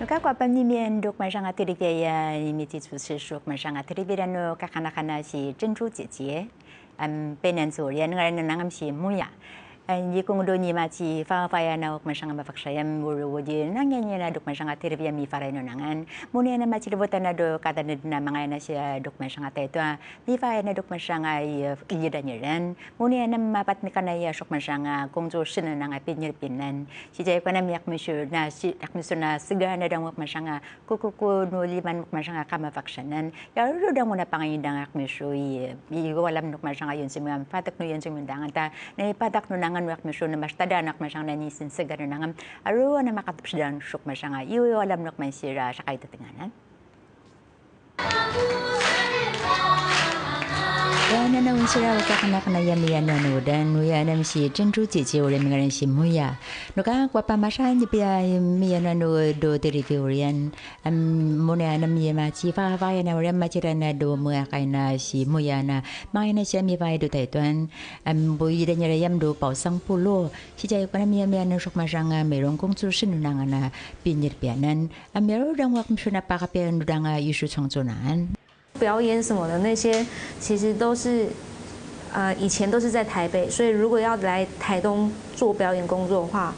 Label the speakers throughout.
Speaker 1: 诺，卡瓜班里面，诺晚上阿特里比亚，米基主持说，晚上阿特里比亚诺卡哈那哈那是珍珠姐姐，嗯，被人做，然后呢，那我们是木雅。Anji kungudo ni machi fa fa ya na ok mashanga ba fakshaya mburu wodi na ngenye na dok mashanga terbi ya mi fara no nangan muni na machi lebota na do kata na na manga na sia dok mashanga ta itu mi fa na dok mashanga i i da nyelan muni na mapat mi kana ya sok mashanga kongjo shin na nga pin nyel pinan si jai kana mi ak na si ak na siga na dang ok mashanga ku ku ku no liman ok mashanga kama fakshanan ya ro dang na pangin dang ak mishu i i walam nok mashanga yun si am patak no yun si mi dang ta na patak no nangan manwak me shona mashtada nak mashang nani sin segara nangam aru na makatap shdan shuk mashanga iwi alam nak man sira shakay tatinganan. 那那文西拉我在看那看那也没那努的努呀，那么是珍珠姐姐，我们个人羡慕呀。那个我爸妈上那边没那努多的里头人，嗯，莫那那么也嘛，只发发呀那我们嘛只那多么呀，该那羡慕呀那，嘛那些没发多太多，嗯，不一定那也多保生不落，现在我们没没那说嘛上啊，美容公主是那那那，毕业毕业呢，啊，美容让我们说那把个别人让啊，艺术创作难。表演
Speaker 2: 什么的那些，其实都是，呃，以前都是在台北，所以如果要来台东做表演工作的话，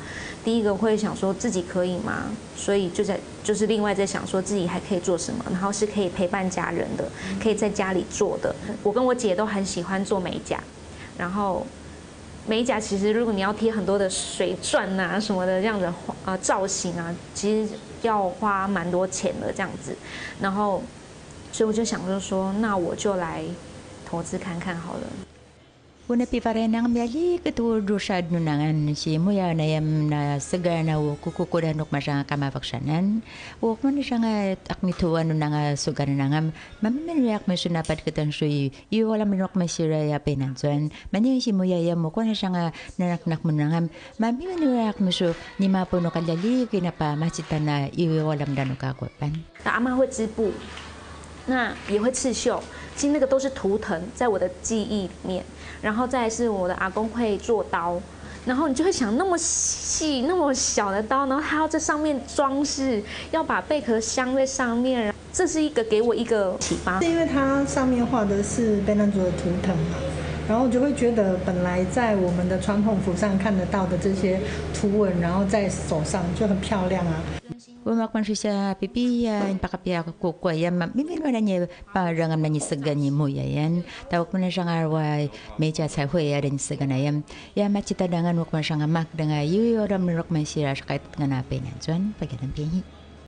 Speaker 2: 第一个会想说自己可以吗？所以就在就是另外在想说自己还可以做什么，然后是可以陪伴家人的，可以在家里做的。我跟我姐都很喜欢做美甲，然后美甲其实如果你要贴很多的水钻啊什么的这样子，呃，造型啊，其实要花蛮多钱的这样子，然后。所以我就想，就说那我就来投资看看好了。
Speaker 1: 我那批发的那们呀，一个都入沙的那们些，莫呀那呀那，sega 那屋，ku kuko 的那屋，masangkama fashionen，屋 kuna 那啥个，akmituan 那们那啥个 sega 那们呀，mamimi niyak masunapat ketansuy，iuwalam na kung masira ya penanjuan，maniyang si mo ya mo kuna 那啥个，naraknak mo 那们，mamimi niyak maso，nima puno kanyali kinapa masitana iuwalam na kung ako pan。
Speaker 2: 大妈会织布。那也会刺绣，其实那个都是图腾，在我的记忆里面。然后再是我的阿公会做刀，然后你就会想那么细那么小的刀，然后他要在上面装饰，要把贝壳镶在上面。这是一个给我一个启发，是因为它上面画的是贝南族的图腾嘛，然后就会觉得本来在我们的传统服上看得到的这些图文，然后在手上就很漂亮啊。
Speaker 1: Umakman siya pipiya, in pakapiya ko yan. mimin mo na niya, parangam na niya sa ganyan mo yan. Tawag mo na siya siyang arway, may siya sa huya rin na yan. Ya matita dangan wakman siya nga makda nga, yuyo ram nirok man siya siya kahit nga napin. Ansuan, pagkatang pingi.